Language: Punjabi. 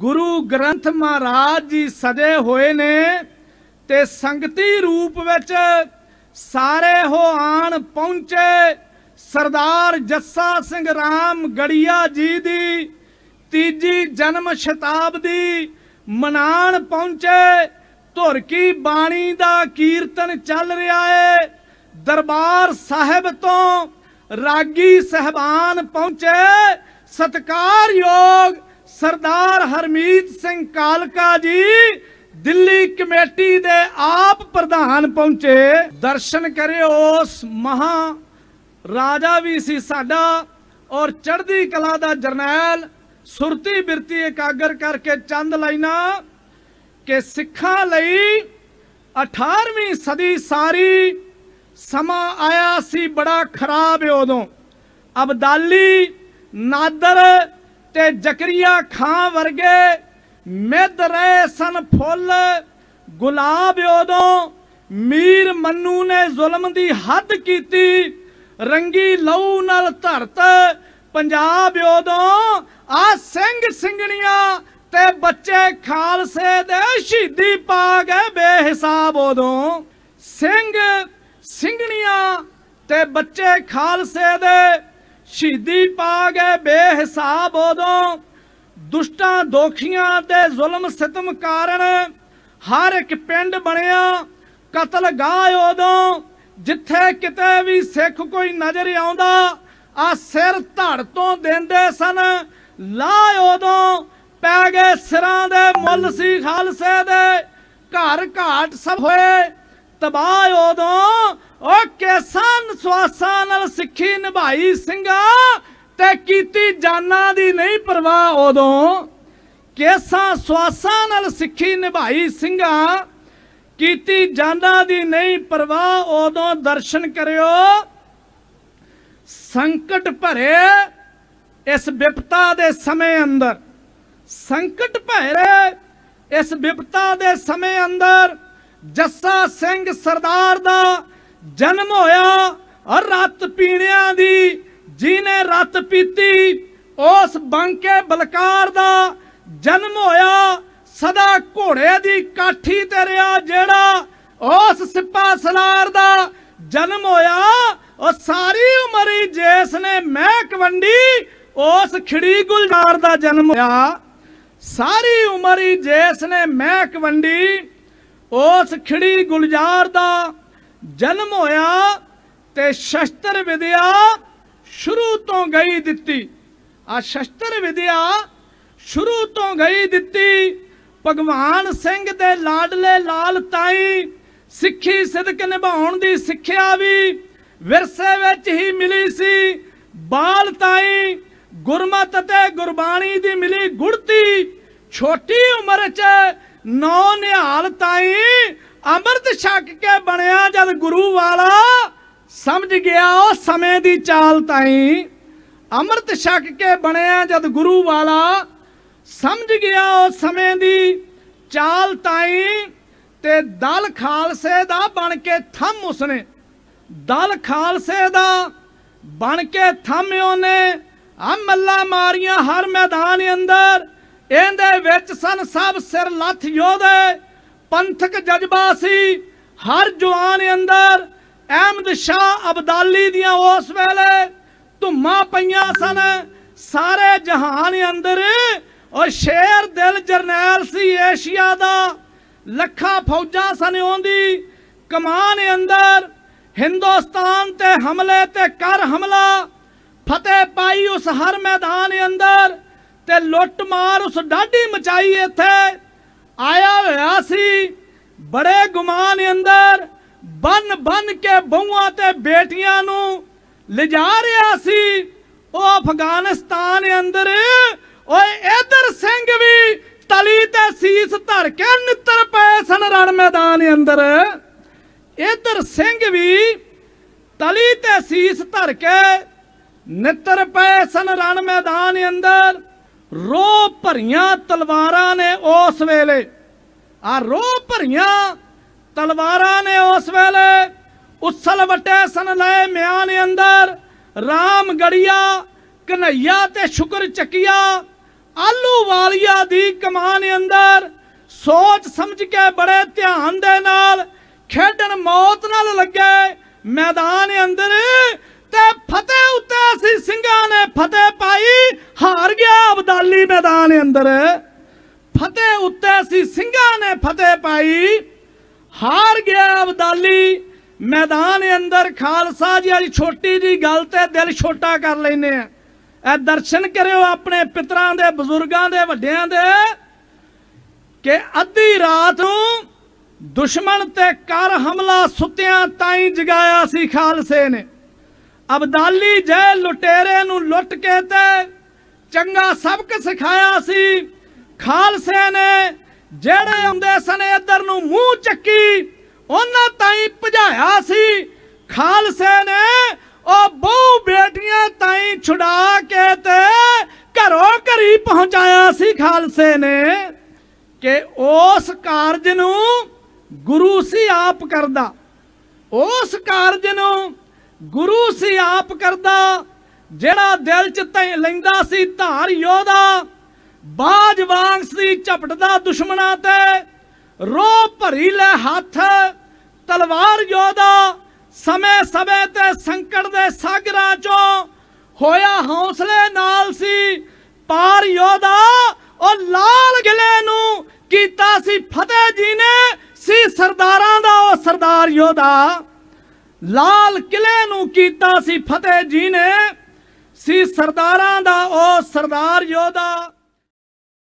ਗੁਰੂ ਗ੍ਰੰਥ ਮਹਾਰਾਜ ਜੀ ਸਜੇ ਹੋਏ ਨੇ ਤੇ ਸੰਗਤੀ ਰੂਪ ਵਿੱਚ ਸਾਰੇ ਹੋ ਆਣ ਪਹੁੰਚੇ ਸਰਦਾਰ ਜੱਸਾ ਸਿੰਘ ਰਾਮ ਗੜੀਆ ਜੀ ਦੀ ਤੀਜੀ ਜਨਮ ਸ਼ਤਾਬਦੀ ਮਨਾਣ ਪਹੁੰਚੇ ਧੁਰ ਕੀ ਬਾਣੀ ਦਾ ਕੀਰਤਨ ਚੱਲ ਰਿਹਾ ਏ ਦਰਬਾਰ ਸਾਹਿਬ ਤੋਂ ਰਾਗੀ ਸਹਿਬਾਨ ਪਹੁੰਚੇ ਸਤਕਾਰਯੋਗ ਸਰਦਾਰ ਹਰਮੀਤ ਸਿੰਘ ਕਾਲਕਾ ਜੀ ਦਿੱਲੀ ਕਮੇਟੀ ਦੇ ਆਪ ਪ੍ਰਧਾਨ ਪਹੁੰਚੇ ਦਰਸ਼ਨ ਕਰੇ ਉਸ ਮਹਾ ਰਾਜਾ ਵੀ ਸੀ ਸਾਡਾ ਔਰ ਚੜ੍ਹਦੀ ਕਲਾ ਦਾ ਜਰਨੈਲ ਸੁਰਤੀ ਬਿਰਤੀ ਇਕਾਗਰ ਕਰਕੇ ਚੰਦ ਲੈਣਾ ਕਿ ਸਿੱਖਾਂ ਲਈ 18ਵੀਂ ਸਦੀ ਸਾਰੀ ਸਮਾਂ ਆਇਆ ਸੀ ਬੜਾ ਖਰਾਬ ਉਦੋਂ ਅਬਦਾਲੀ ਨਾਦਰ ਤੇ ਜ਼ਕਰੀਆ ਖਾਂ ਵਰਗੇ ਮਿੱਧ ਰਹੇ ਸਨ ਫੁੱਲ ਗੁਲਾਬ ਉਦੋਂ ਮੀਰ ਮੰਨੂ ਨੇ ਜ਼ੁਲਮ ਦੀ ਹੱਦ ਕੀਤੀ ਰੰਗੀ ਲਹੂ ਨਾਲ ਧਰਤ ਪੰਜਾਬ ਉਦੋਂ ਆ ਸਿੰਘ ਸਿੰਘਣੀਆਂ ਤੇ ਬੱਚੇ ਖਾਲਸੇ ਦੇ ਸ਼ਹੀਦੀ ਪਾ ਗਏ ਬੇਹਿਸਾਬ ਉਦੋਂ ਸਿੰਘ ਸਿੰਘਣੀਆਂ ਤੇ ਬੱਚੇ ਖਾਲਸੇ ਦੇ ਸ਼ਹੀਦੀ ਪਾ ਗਏ ਬੇਹਿਸਾਬ ਉਦੋਂ ਦੁਸ਼ਟਾਂ ਦੋਖੀਆਂ ਤੇ ਜ਼ੁਲਮ ਸਿਤਮ ਕਾਰਨ ਹਰ ਇੱਕ ਪਿੰਡ ਬਣਿਆ ਕਤਲ ਉਦੋਂ ਜਿੱਥੇ ਕਿਤੇ ਵੀ ਸਿੱਖ ਕੋਈ ਨਜ਼ਰ ਆਉਂਦਾ ਆ ਸਿਰ ਧੜ ਤੋਂ ਦਿੰਦੇ ਸਨ ਲਾਹ ਉਦੋਂ ਪੈ ਗਏ ਸਿਰਾਂ ਦੇ ਮੁੱਲ ਸੀ ਖਾਲਸੇ ਦੇ ਘਰ ਘਾਟ ਸਭ ਹੋਏ ਤਬਾਹ ਉਦੋਂ ਓ ਕੈਸਾਂ ਸਵਾਸਾਂ ਨਾਲ ਸਿੱਖੀ ਨਿਭਾਈ ਸਿੰਘਾ ਤੇ ਕੀਤੀ ਜਾਨਾਂ ਦੀ ਨਹੀਂ ਪਰਵਾਹ ਉਦੋਂ ਕੈਸਾਂ ਸਵਾਸਾਂ ਨਾਲ ਸਿੱਖੀ ਨਿਭਾਈ ਸਿੰਘਾ ਕੀਤੀ ਜਾਨਾਂ ਦੀ ਨਹੀਂ ਪਰਵਾਹ ਉਦੋਂ ਦਰਸ਼ਨ ਕਰਿਓ ਸੰਕਟ ਭਰੇ ਇਸ ਵਿਪਤਾ ਦੇ ਸਮੇਂ ਅੰਦਰ ਸੰਕਟ ਭਰੇ ਇਸ ਵਿਪਤਾ ਦੇ ਸਮੇਂ ਅੰਦਰ ਜੱਸਾ ਸਿੰਘ ਸਰਦਾਰ ਦਾ ਜਨਮ ਹੋਇਆ ਹਰ ਰਤ ਪੀਣਿਆਂ ਦੀ ਜਿਨੇ ਰਤ ਪੀਤੀ ਉਸ ਬੰਕੇ ਬਲਕਾਰ ਦਾ ਜਨਮ ਹੋਇਆ ਸਦਾ ਘੋੜੇ ਦੀ ਕਾਠੀ ਤੇ ਰਿਆ ਜਿਹੜਾ ਉਸ ਸਿੱਪਾ ਸਲਾਰ ਦਾ ਜਨਮ ਹੋਇਆ ਉਹ ਸਾਰੀ ਉਮਰ ਹੀ ਜੇਸ ਨੇ ਮਹਿਕ ਵੰਡੀ ਉਸ ਖਿੜੀ ਗੁਲਜ਼ਾਰ ਦਾ ਜਨਮ ਹੋਇਆ ਸਾਰੀ ਉਮਰ ਹੀ ਜੇਸ ਨੇ ਮਹਿਕ ਵੰਡੀ ਉਸ ਖਿੜੀ ਗੁਲਜ਼ਾਰ ਦਾ ਜਨਮ ਹੋਇਆ ਤੇ ਸ਼ਸਤਰ ਵਿਦਿਆ ਸ਼ੁਰੂ ਤੋਂ ਗਈ ਦਿੱਤੀ ਆ ਸ਼ਸਤਰ ਵਿਦਿਆ ਸ਼ੁਰੂ ਤੋਂ ਗਈ ਦਿੱਤੀ ਭਗਵਾਨ ਸਿੰਘ ਦੇ ਲਾਡਲੇ ਲਾਲ ਤਾਈ ਸਿੱਖੀ ਸਿਦਕ ਨਿਭਾਉਣ ਦੀ ਸਿੱਖਿਆ ਵੀ ਵਿਰਸੇ ਵਿੱਚ ਹੀ ਮਿਲੀ ਸੀ ਬਾਲ ਤਾਈ ਗੁਰਮਤ ਤੇ ਗੁਰਬਾਣੀ ਦੀ ਮਿਲੀ ਗੁੜਤੀ ਛੋਟੀ ਉਮਰ 'ਚ ਨੌ ਨਿਹਾਲ ਤਾਈ ਅੰਮ੍ਰਿਤ ਛੱਕ ਕੇ ਬਣਿਆ ਜਦ ਗੁਰੂ ਵਾਲਾ ਸਮਝ ਗਿਆ ਉਹ ਸਮੇਂ ਦੀ ਚਾਲ ਤਾਈ ਅੰਮ੍ਰਿਤ ਛੱਕ ਕੇ ਬਣਿਆ ਜਦ ਗੁਰੂ ਵਾਲਾ ਸਮਝ ਗਿਆ ਉਹ ਸਮੇਂ ਦੀ ਚਾਲ ਤਾਈ ਤੇ ਦਲ ਖਾਲਸੇ ਦਾ ਬਣ ਕੇ ਥੰਮ ਉਸਨੇ ਦਲ ਖਾਲਸੇ ਦਾ ਬਣ ਕੇ ਥੰਮ ਉਹਨੇ ਆ ਮੱਲਾ ਮਾਰੀਆਂ ਹਰ ਮੈਦਾਨ ਅੰਦਰ ਇਹਦੇ ਵਿੱਚ ਸਨ ਸਭ ਸਿਰ ਲੱਥ ਯੋਧੇ ਪੰਥਕ ਜਜ਼ਬਾ ਸੀ ਹਰ ਜਵਾਨ ਅੰਦਰ ਅਹਿਮਦ ਸ਼ਾਹ ਅਬਦਾਲੀ ਦੀਆਂ ਉਸ ਵੇਲੇ ਧੁੰਮਾਂ ਪਈਆਂ ਸਨ ਸਾਰੇ ਜਹਾਨ ਅੰਦਰ ਔਰ ਸ਼ੇਰ ਦਿਲ ਜਰਨੈਲ ਸੀ ਏਸ਼ੀਆ ਦਾ ਲੱਖਾਂ ਫੌਜਾਂ ਸਨ ਆਉਂਦੀ ਕਮਾਨ ਅੰਦਰ ਹਿੰਦੁਸਤਾਨ ਤੇ ਹਮਲੇ ਤੇ ਕਰ ਹਮਲਾ ਫਤਿਹ ਪਾਈ ਉਸ ਹਰ ਮੈਦਾਨ ਅੰਦਰ ਤੇ ਲੁੱਟ ਮਾਰ ਉਸ ਡਾਢੀ ਮਚਾਈ ਇੱਥੇ ਆਇਆ ਹੋਇਆ ਸੀ ਬੜੇ ਗੁਮਾਨ ਅੰਦਰ ਬਨ ਬਨ ਕੇ ਬਹੂਆਂ ਤੇ ਬੇਟੀਆਂ ਨੂੰ ਲਿਜਾ ਰਿਹਾ ਸੀ ਉਹ ਅਫਗਾਨਿਸਤਾਨ ਅੰਦਰ ਓਏ ਇਧਰ ਸਿੰਘ ਵੀ ਤਲੀ ਤੇ ਸੀਸ ਧਰ ਕੇ ਨਿੱਤਰ ਪਏ ਸਨ ਰਣ ਮੈਦਾਨ ਅੰਦਰ ਇਧਰ ਸਿੰਘ ਵੀ ਤਲੀ ਤੇ ਸੀਸ ਧਰ ਕੇ ਨਿੱਤਰ ਪਏ ਸਨ ਰਣ ਮੈਦਾਨ ਅੰਦਰ ਰੋ ਭਰੀਆਂ ਤਲਵਾਰਾਂ ਨੇ ਉਸ ਵੇਲੇ ਆ ਰੋ ਭਰੀਆਂ ਤਲਵਾਰਾਂ ਨੇ ਉਸ ਵੇਲੇ ਉਸਲ ਵਟੇ ਸਨ ਲੈ ਦੇ ਅੰਦਰ ਰਾਮ ਗੜੀਆ ਕਨਈਆ ਤੇ ਸ਼ੁਕਰ ਚੱਕੀਆ ਆਲੂ ਵਾਲੀਆ ਦੀ ਕਮਾਨ ਅੰਦਰ ਸੋਚ ਸਮਝ ਕੇ ਬੜੇ ਧਿਆਨ ਦੇ ਨਾਲ ਖੇਡਣ ਮੌਤ ਨਾਲ ਲੱਗੇ ਮੈਦਾਨ ਅੰਦਰ ਤੇ ਫਤਿਹ ਉੱਤੇ ਅਸੀਂ ਸਿੰਘਾਂ ਨੇ ਫਤਿਹ ਪਾਈ ਹਾਰ ਗਿਆ ਅਬਦਾਲੀ ਮੈਦਾਨ ਅੰਦਰ ਫਤਿਹ ਉੱਤੇ ਸੀ ਸਿੰਘਾਂ ਨੇ ਫਤਿਹ ਪਾਈ ਹਾਰ ਗਿਆ ਅਬਦਾਲੀ ਮੈਦਾਨ ਅੰਦਰ ਖਾਲਸਾ ਜੀ ਅੱਜ ਛੋਟੀ ਜੀ ਗੱਲ ਤੇ ਦਿਲ ਛੋਟਾ ਕਰ ਲੈਨੇ ਆ ਇਹ ਦਰਸ਼ਨ ਕਰਿਓ ਆਪਣੇ ਪਿਤਰਾਂ ਦੇ ਬਜ਼ੁਰਗਾਂ ਦੇ ਵੱਡਿਆਂ ਦੇ ਕਿ ਅੱਧੀ ਰਾਤ ਨੂੰ ਦੁਸ਼ਮਣ ਤੇ ਕਰ ਹਮਲਾ ਸੁੱਤਿਆਂ ਤਾਈਂ ਜਗਾਇਆ ਸੀ ਖਾਲਸੇ ਨੇ ਅਬਦਾਲੀ ਜੈ ਲੁਟੇਰੇ ਨੂੰ ਲੁੱਟ ਕੇ ਤੇ ਚੰਗਾ ਸਬਕ ਸਿਖਾਇਆ ਸੀ ਖਾਲਸੇ ਨੇ ਜਿਹੜੇ ਆਉਂਦੇ ਸਨ ਇੱਧਰ ਨੂੰ ਮੂੰਹ ਚੱਕੀ ਉਹਨਾਂ ਤਾਈਂ ਭਜਾਇਆ ਸੀ ਖਾਲਸੇ ਨੇ ਉਹ ਬਹੁ ਬੇਟੀਆਂ ਤਾਈਂ ਛੁਡਾ ਕੇ ਤੇ ਘਰੋਂ ਘਰੀ ਪਹੁੰਚਾਇਆ ਸੀ ਖਾਲਸੇ ਨੇ ਕਿ ਉਸ ਕਾਰਜ ਨੂੰ ਗੁਰੂ ਸੀ ਆਪ ਕਰਦਾ ਉਸ ਕਾਰਜ ਨੂੰ ਗੁਰੂ ਸੀ ਆਪ ਕਰਦਾ ਜਿਹੜਾ ਦਿਲ ਚ ਤੈ ਲੈਂਦਾ ਸੀ ਧਾਰ ਯੋਧਾ ਬਾਜ ਵਾਂਗ ਸੀ ਝਪਟਦਾ ਦੁਸ਼ਮਣਾਂ ਤੇ ਰੋ ਭਰੀ ਲੈ ਹੱਥ ਤਲਵਾਰ ਯੋਧਾ ਸਮੇ ਸਬੇ ਤੇ ਸੰਕਟ ਦੇ ਸਾਗਰਾਂ ਚੋਂ ਹੋਇਆ ਹੌਸਲੇ ਨਾਲ ਸੀ ਪਾਰ ਯੋਧਾ ਉਹ ਲਾਲ ਗਿਲੇ ਨੂੰ ਕੀਤਾ ਸੀ ਫਤਿਹ ਜੀ ਨੇ ਸੀ ਸਰਦਾਰਾਂ ਦਾ ਉਹ ਸਰਦਾਰ ਯੋਧਾ ਲਾਲ ਕਿਲੇ ਨੂੰ ਕੀਤਾ ਸੀ ਫਤਿਹ ਜੀ ਨੇ ਸੀ ਸਰਦਾਰਾਂ ਦਾ ਉਹ ਸਰਦਾਰ ਯੋਧਾ